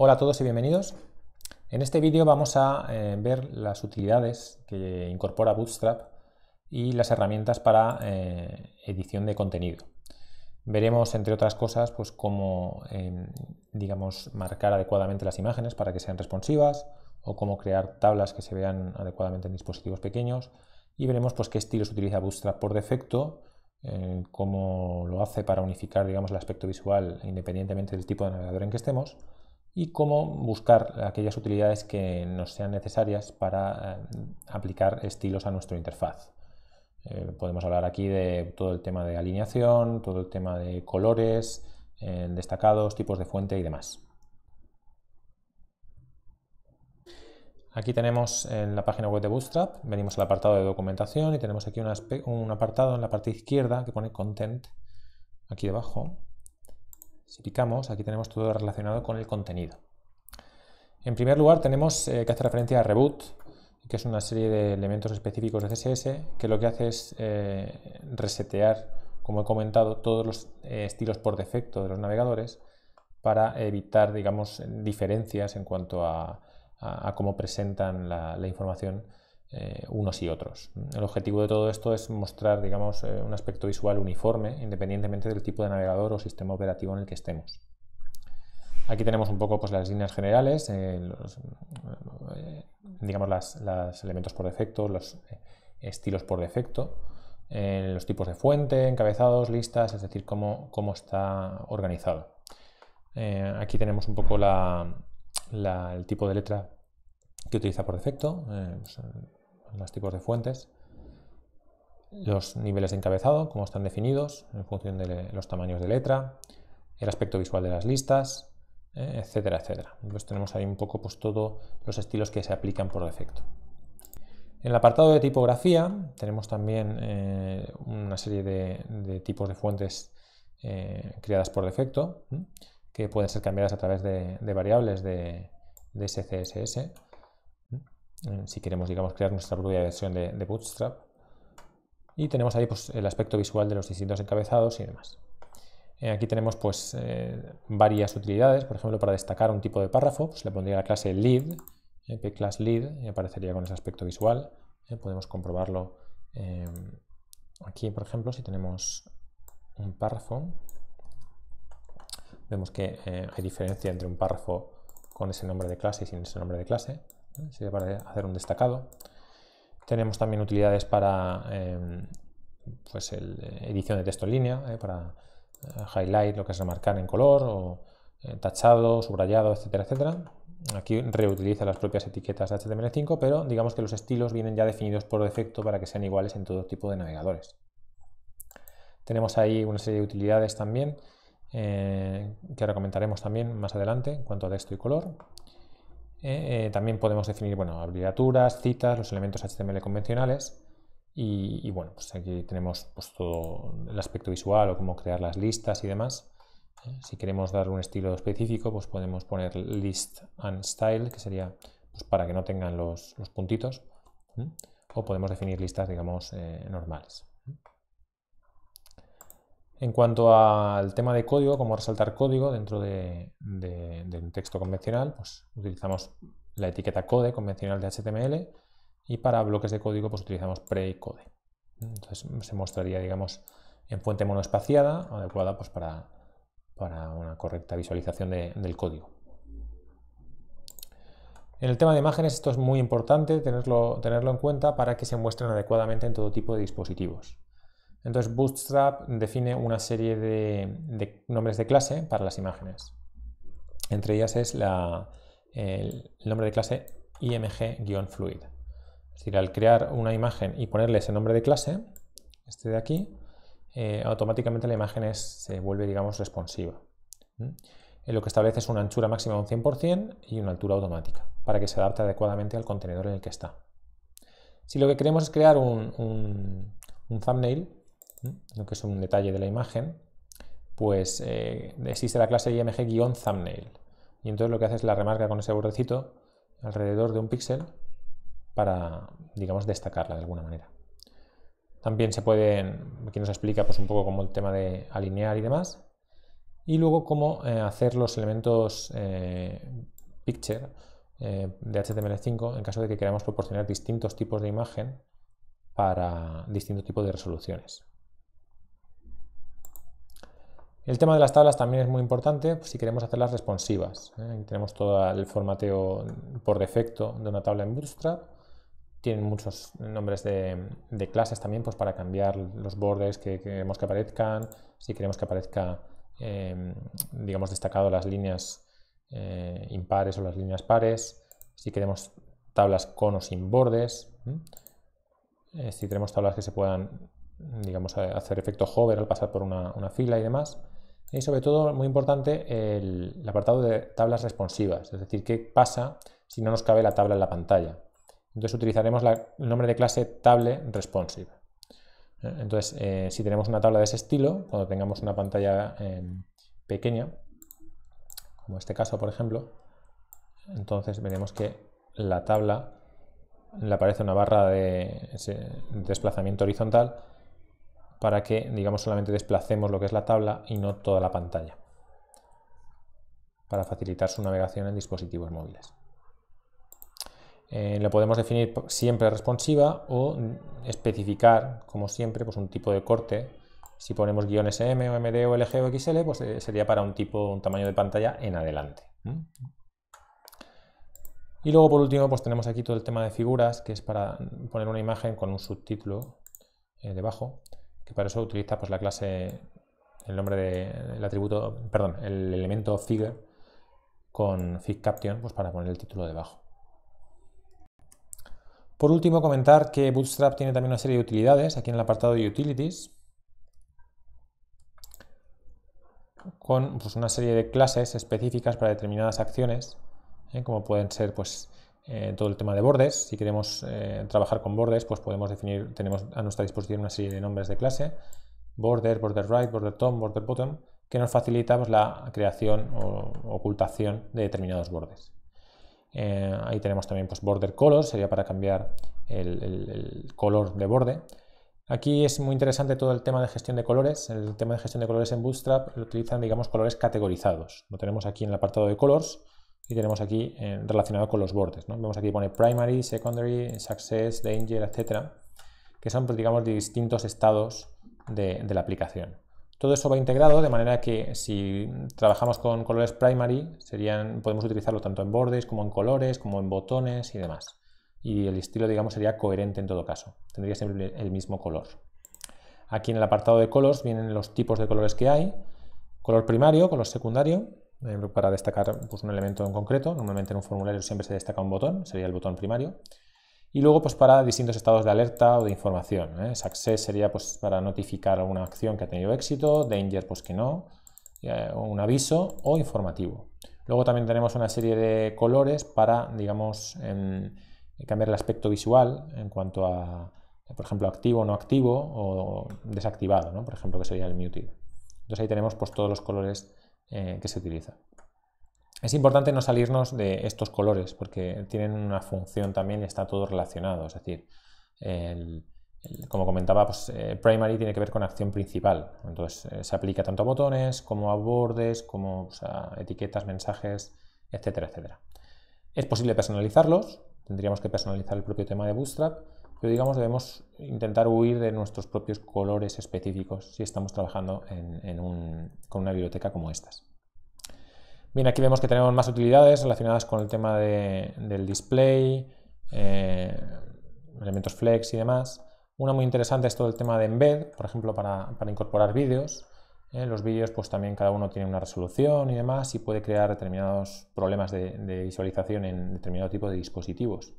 Hola a todos y bienvenidos. En este vídeo vamos a eh, ver las utilidades que incorpora Bootstrap y las herramientas para eh, edición de contenido. Veremos, entre otras cosas, pues cómo eh, digamos, marcar adecuadamente las imágenes para que sean responsivas o cómo crear tablas que se vean adecuadamente en dispositivos pequeños y veremos pues, qué estilos utiliza Bootstrap por defecto, cómo lo hace para unificar digamos, el aspecto visual independientemente del tipo de navegador en que estemos y cómo buscar aquellas utilidades que nos sean necesarias para eh, aplicar estilos a nuestra interfaz. Eh, podemos hablar aquí de todo el tema de alineación, todo el tema de colores, eh, destacados, tipos de fuente y demás. Aquí tenemos en la página web de Bootstrap, venimos al apartado de documentación y tenemos aquí un apartado en la parte izquierda que pone Content, aquí debajo, si picamos, aquí tenemos todo relacionado con el contenido. En primer lugar, tenemos eh, que hacer referencia a Reboot, que es una serie de elementos específicos de CSS, que lo que hace es eh, resetear, como he comentado, todos los eh, estilos por defecto de los navegadores para evitar, digamos, diferencias en cuanto a, cómo presentan la, la información eh, unos y otros. El objetivo de todo esto es mostrar, digamos, eh, un aspecto visual uniforme, independientemente del tipo de navegador o sistema operativo en el que estemos. Aquí tenemos un poco pues, las líneas generales, eh, los, digamos, los elementos por defecto, los estilos por defecto, los tipos de fuente, encabezados, listas, es decir, cómo, cómo está organizado. aquí tenemos un poco el tipo de letra que utiliza por defecto. Pues, los tipos de fuentes, los niveles de encabezado, cómo están definidos en función de los tamaños de letra, el aspecto visual de las listas, eh, etcétera, etcétera. Entonces tenemos ahí un poco pues, todos los estilos que se aplican por defecto. En el apartado de tipografía tenemos también eh, una serie de, tipos de fuentes eh, creadas por defecto que pueden ser cambiadas a través de, variables de, de SCSS eh, si queremos, digamos, crear nuestra propia versión de, Bootstrap. Y tenemos ahí pues, el aspecto visual de los distintos encabezados y demás. Eh, aquí tenemos pues, eh, varias utilidades, por ejemplo, para destacar un tipo de párrafo, pues, le pondría la clase lead, lead, y aparecería con ese aspecto visual. podemos comprobarlo aquí, por ejemplo, si tenemos un párrafo, vemos que hay diferencia entre un párrafo con ese nombre de clase y sin ese nombre de clase para hacer un destacado. Tenemos también utilidades para em, pues eh, edición de texto en línea, eh, para eh, highlight, lo que es remarcar en color, o tachado, subrayado, etcétera, etcétera. Aquí reutiliza las propias etiquetas de HTML5, pero digamos que los estilos vienen ya definidos por defecto para que sean iguales en todo tipo de navegadores. Tenemos ahí una serie de utilidades también, que recomendaremos comentaremos también más adelante en cuanto a texto y color. Eh, eh, también podemos definir bueno, abreviaturas, citas, los elementos HTML convencionales. Y, bueno, pues aquí tenemos pues, todo el aspecto visual o cómo crear las listas y demás. Eh, si queremos dar un estilo específico, pues podemos poner list and style, que sería pues, para que no tengan los, los puntitos. O podemos definir listas, digamos, normales. En cuanto al tema de código, cómo resaltar código dentro de, un texto convencional, pues utilizamos la etiqueta code convencional de HTML y para bloques de código pues utilizamos pre code. Entonces se mostraría, digamos, en fuente monoespaciada, adecuada pues para, para una correcta visualización del código. En el tema de imágenes esto es muy importante tenerlo, tenerlo en cuenta para que se muestren adecuadamente en todo tipo de dispositivos. Entonces Bootstrap define una serie de, nombres de clase para las imágenes. Entre ellas es el nombre de clase img-fluid. Es decir, al crear una imagen y ponerle ese nombre de clase, este de aquí, eh, automáticamente la imagen se vuelve, digamos, responsiva. lo que establece es una anchura máxima de un 100% y una altura automática, para que se adapte adecuadamente al contenedor en el que está. Si lo que queremos es crear un thumbnail, lo que es un detalle de la imagen, pues eh, existe la clase img-thumbnail. Y entonces lo que hace es la remarca con ese bordecito alrededor de un píxel para, digamos, destacarla de alguna manera. También se pueden, aquí nos explica pues, un poco cómo el tema de alinear y demás. Y luego cómo eh, hacer los elementos eh, picture de HTML5 en caso de que queramos proporcionar distintos tipos de imagen para distintos tipos de resoluciones. El tema de las tablas también es muy importante pues, si queremos hacerlas responsivas. ¿eh? tenemos todo el formateo por defecto de una tabla en Bootstrap. Tienen muchos nombres de, clases también pues, para cambiar los bordes que queremos que aparezcan, si queremos que aparezca, eh, digamos, destacado las líneas eh, impares o las líneas pares, si queremos tablas con o sin bordes, eh, si queremos tablas que se puedan, digamos, hacer efecto hover al pasar por una fila y demás. Y sobre todo, muy importante, el, apartado de tablas responsivas, es decir, qué pasa si no nos cabe la tabla en la pantalla. Entonces utilizaremos el nombre de clase table responsive. ¿eh? Entonces, eh, si tenemos una tabla de ese estilo, cuando tengamos una pantalla em, pequeña, como este caso, por ejemplo, entonces veremos que la tabla le aparece una barra de desplazamiento horizontal para que, digamos, solamente desplacemos lo que es la tabla y no toda la pantalla, para facilitar su navegación en dispositivos móviles. Eh, lo podemos definir siempre responsiva o especificar, como siempre, pues un tipo de corte. Si ponemos guiones M, MD, o LG o XL, pues eh, sería para un tipo, un tamaño de pantalla en adelante. Y luego, por último, pues tenemos aquí todo el tema de figuras, que es para poner una imagen con un subtítulo eh, debajo que para eso utiliza pues, la clase, el nombre de, atributo, perdón, el elemento figure con figCaption pues, para poner el título debajo. Por último, comentar que Bootstrap tiene también una serie de utilidades aquí en el apartado de Utilities, con pues, una serie de clases específicas para determinadas acciones, ¿eh? como pueden ser pues, eh, todo el tema de bordes. Si queremos eh, trabajar con bordes, pues podemos definir, tenemos a nuestra disposición una serie de nombres de clase, border, border right, border top, border bottom, que nos facilita pues, la creación o ocultación de determinados bordes. Eh, ahí tenemos también pues, border color, sería para cambiar el, color de borde. Aquí es muy interesante todo el tema de gestión de colores. El tema de gestión de colores en Bootstrap utilizan, digamos, colores categorizados. Lo tenemos aquí en el apartado de colors, y tenemos aquí eh, relacionado con los bordes. Vemos aquí pone primary, secondary, success, danger, etcétera, que son, pues, digamos, distintos estados de, la aplicación. Todo eso va integrado de manera que si trabajamos con colores primary, serían, podemos utilizarlo tanto en bordes como en colores, como en botones y demás. Y el estilo, digamos, sería coherente en todo caso. Tendría siempre el mismo color. Aquí en el apartado de colors vienen los tipos de colores que hay. Color primario, color secundario, para destacar pues, un elemento en concreto. Normalmente en un formulario siempre se destaca un botón, sería el botón primario. Y luego pues, para distintos estados de alerta o de información. ¿eh? Success sería pues, para notificar alguna acción que ha tenido éxito, danger pues que no, un aviso o informativo. Luego también tenemos una serie de colores para, digamos, em, cambiar el aspecto visual en cuanto a, por ejemplo, activo, no activo o desactivado, por ejemplo, que sería el muted. Entonces ahí tenemos pues, todos los colores eh, que se utiliza. Es importante no salirnos de estos colores porque tienen una función también y está todo relacionado. Es decir, como comentaba, pues, eh, primary tiene que ver con acción principal. Entonces eh, se aplica tanto a botones como a bordes, como a etiquetas, mensajes, etcétera, etcétera. Es posible personalizarlos, tendríamos que personalizar el propio tema de Bootstrap, pero digamos debemos intentar huir de nuestros propios colores específicos si estamos trabajando con una biblioteca como estas. Bien, aquí vemos que tenemos más utilidades relacionadas con el tema del display, eh, elementos flex y demás. Una muy interesante es todo el tema de embed, por ejemplo, para, incorporar vídeos. Eh, los vídeos, pues también cada uno tiene una resolución y demás y puede crear determinados problemas de, visualización en determinado tipo de dispositivos.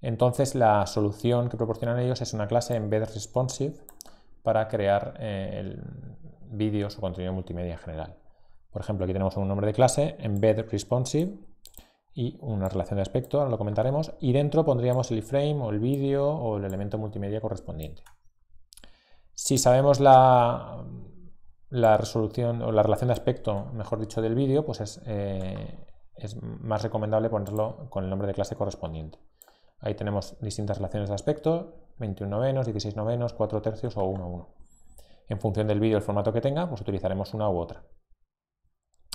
Entonces, la solución que proporcionan ellos es una clase embed responsive para crear eh, vídeos o contenido multimedia en general. Por ejemplo, aquí tenemos un nombre de clase, embed responsive, y una relación de aspecto, ahora lo comentaremos, y dentro pondríamos el iframe o el vídeo o el elemento multimedia correspondiente. Si sabemos la, resolución o la relación de aspecto, mejor dicho, del vídeo, pues eh, es, más recomendable ponerlo con el nombre de clase correspondiente. Ahí tenemos distintas relaciones de aspecto, 21 novenos, 16 novenos, 4 tercios o 1 a 1. En función del vídeo, el formato que tenga, pues utilizaremos una u otra.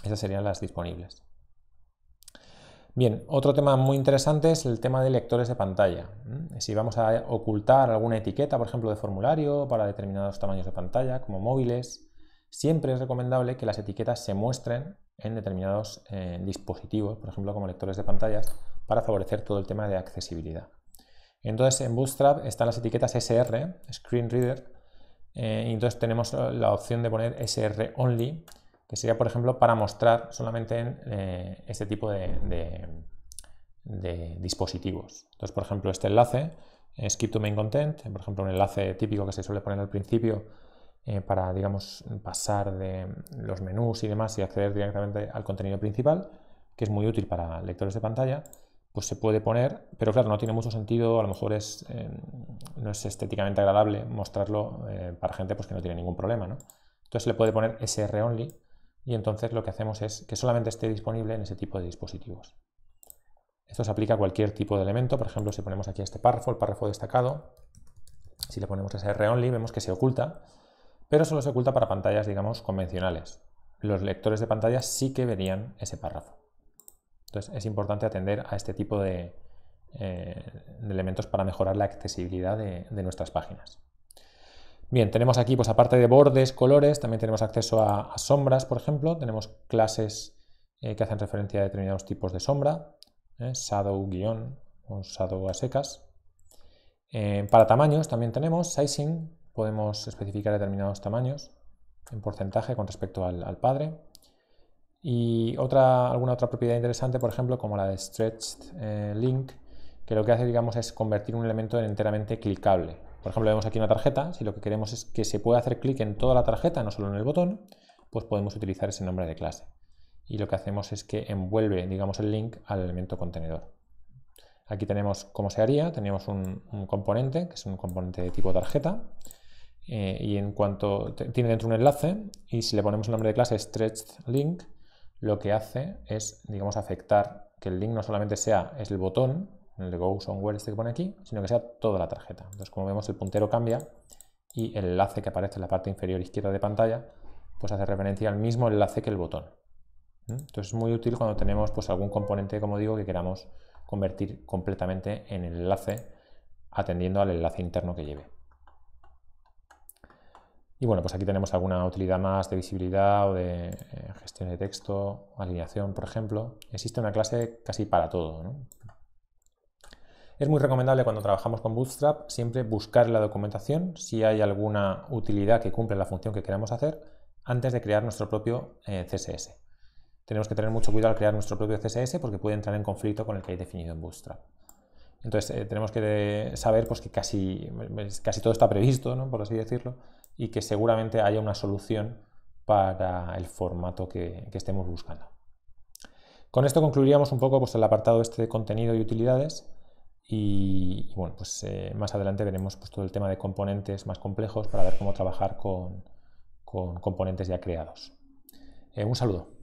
Esas serían las disponibles. Bien, otro tema muy interesante es el tema de lectores de pantalla. Mm, si vamos a ocultar alguna etiqueta, por ejemplo, de formulario para determinados tamaños de pantalla, como móviles, siempre es recomendable que las etiquetas se muestren en determinados eh, dispositivos, por ejemplo, como lectores de pantallas, para favorecer todo el tema de accesibilidad. Entonces, en Bootstrap están las etiquetas SR, Screen Reader, eh, y entonces tenemos la opción de poner SR Only, que sería, por ejemplo, para mostrar solamente en eh, este tipo de, dispositivos. Entonces, por ejemplo, este enlace, skip to main content, por ejemplo, un enlace típico que se suele poner al principio eh, para, digamos, pasar de los menús y demás y acceder directamente al contenido principal, que es muy útil para lectores de pantalla, pues se puede poner, pero claro, no tiene mucho sentido, a lo mejor es, eh, no es estéticamente agradable mostrarlo para gente pues, que no tiene ningún problema, ¿no? Entonces le puede poner SR only, y entonces lo que hacemos es que solamente esté disponible en ese tipo de dispositivos. Esto se aplica a cualquier tipo de elemento, por ejemplo, si ponemos aquí este párrafo, el párrafo destacado, si le ponemos ese R-only vemos que se oculta, pero solo se oculta para pantallas, digamos, convencionales. Los lectores de pantalla sí que verían ese párrafo. Entonces es importante atender a este tipo de, eh, elementos para mejorar la accesibilidad de nuestras páginas. Bien, tenemos aquí, pues aparte de bordes, colores, también tenemos acceso a, sombras, por ejemplo. Tenemos clases eh, que hacen referencia a determinados tipos de sombra. ¿eh? shadow guión o shadow a secas. Eh, para tamaños también tenemos sizing. Podemos especificar determinados tamaños en porcentaje con respecto al, padre. Y otra, alguna otra propiedad interesante, por ejemplo, como la de stretched link, que lo que hace, digamos, es convertir un elemento en enteramente clicable. Por ejemplo, vemos aquí una tarjeta, si lo que queremos es que se pueda hacer clic en toda la tarjeta, no solo en el botón, pues podemos utilizar ese nombre de clase. Y lo que hacemos es que envuelve, digamos, el link al elemento contenedor. Aquí tenemos cómo se haría, tenemos un, componente, que es un componente de tipo tarjeta, eh, y en cuanto tiene dentro un enlace, y si le ponemos el nombre de clase stretched link, lo que hace es, digamos, afectar que el link no solamente sea es el botón, en el Go Somewhere este que pone aquí, sino que sea toda la tarjeta. Entonces, como vemos, el puntero cambia y el enlace que aparece en la parte inferior izquierda de pantalla, pues hace referencia al mismo enlace que el botón. ¿Mm? Entonces es muy útil cuando tenemos pues, algún componente, como digo, que queramos convertir completamente en el enlace, atendiendo al enlace interno que lleve. Y bueno, pues aquí tenemos alguna utilidad más de visibilidad o de eh, gestión de texto, alineación, por ejemplo. Existe una clase casi para todo, ¿no? Es muy recomendable cuando trabajamos con Bootstrap siempre buscar la documentación si hay alguna utilidad que cumple la función que queremos hacer antes de crear nuestro propio eh, CSS. Tenemos que tener mucho cuidado al crear nuestro propio CSS porque puede entrar en conflicto con el que hay definido en Bootstrap. Entonces eh, tenemos que eh, saber pues, que casi, casi todo está previsto, por así decirlo, y que seguramente haya una solución para el formato que, estemos buscando. Con esto concluiríamos un poco pues, el apartado este de contenido y utilidades. Y, bueno, pues eh, más adelante veremos pues, todo el tema de componentes más complejos para ver cómo trabajar con, componentes ya creados. Eh, un saludo.